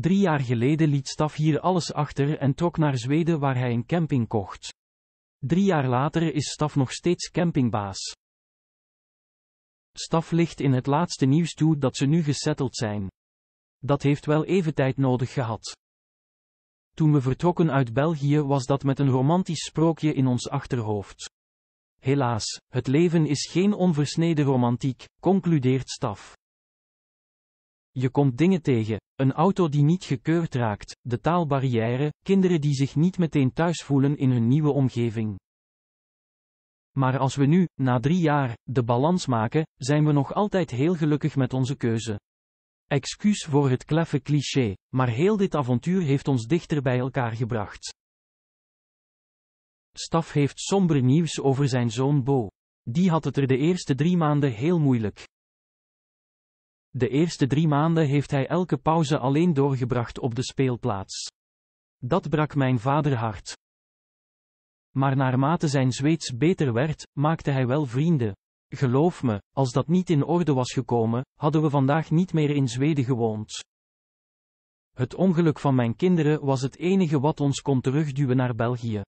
Drie jaar geleden liet Staf hier alles achter en trok naar Zweden waar hij een camping kocht. Drie jaar later is Staf nog steeds campingbaas. Staf ligt in het laatste nieuws toe dat ze nu gesetteld zijn. Dat heeft wel even tijd nodig gehad. Toen we vertrokken uit België was dat met een romantisch sprookje in ons achterhoofd. Helaas, het leven is geen onversneden romantiek, concludeert Staf. Je komt dingen tegen, een auto die niet gekeurd raakt, de taalbarrière, kinderen die zich niet meteen thuis voelen in hun nieuwe omgeving. Maar als we nu, na drie jaar, de balans maken, zijn we nog altijd heel gelukkig met onze keuze. Excuus voor het kleffe cliché, maar heel dit avontuur heeft ons dichter bij elkaar gebracht. Staf heeft somber nieuws over zijn zoon Bo. Die had het er de eerste drie maanden heel moeilijk. De eerste drie maanden heeft hij elke pauze alleen doorgebracht op de speelplaats. Dat brak mijn vader hart. Maar naarmate zijn Zweeds beter werd, maakte hij wel vrienden. Geloof me, als dat niet in orde was gekomen, hadden we vandaag niet meer in Zweden gewoond. Het ongeluk van mijn kinderen was het enige wat ons kon terugduwen naar België.